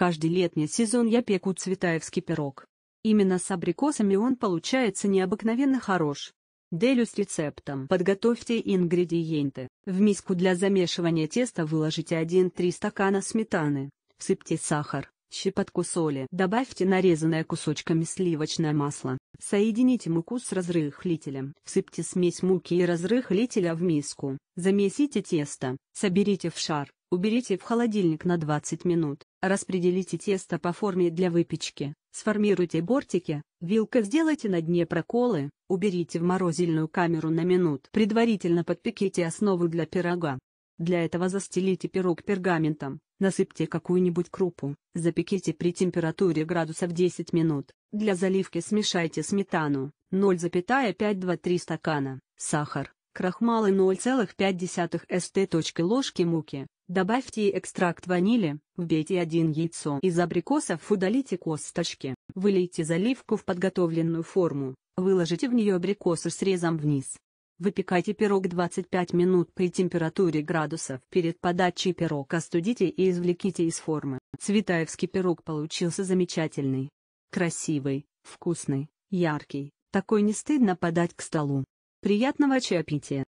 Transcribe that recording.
Каждый летний сезон я пеку цветаевский пирог. Именно с абрикосами он получается необыкновенно хорош. Делю с рецептом. Подготовьте ингредиенты. В миску для замешивания теста выложите 1-3 стакана сметаны. Всыпьте сахар, щепотку соли. Добавьте нарезанное кусочками сливочное масло. Соедините муку с разрыхлителем. Всыпьте смесь муки и разрыхлителя в миску. Замесите тесто. Соберите в шар. Уберите в холодильник на 20 минут, распределите тесто по форме для выпечки, сформируйте бортики, вилкой сделайте на дне проколы, уберите в морозильную камеру на минут. Предварительно подпеките основу для пирога. Для этого застелите пирог пергаментом, насыпьте какую-нибудь крупу, запеките при температуре градусов 10 минут. Для заливки смешайте сметану, 0,523 стакана, сахар, крахмал и 0,5 ст. ложки муки, Добавьте экстракт ванили, вбейте один яйцо из абрикосов, удалите косточки, вылейте заливку в подготовленную форму, выложите в нее абрикосы срезом вниз. Выпекайте пирог 25 минут при температуре градусов. Перед подачей пирог остудите и извлеките из формы. Цветаевский пирог получился замечательный. Красивый, вкусный, яркий, такой не стыдно подать к столу. Приятного чаепития!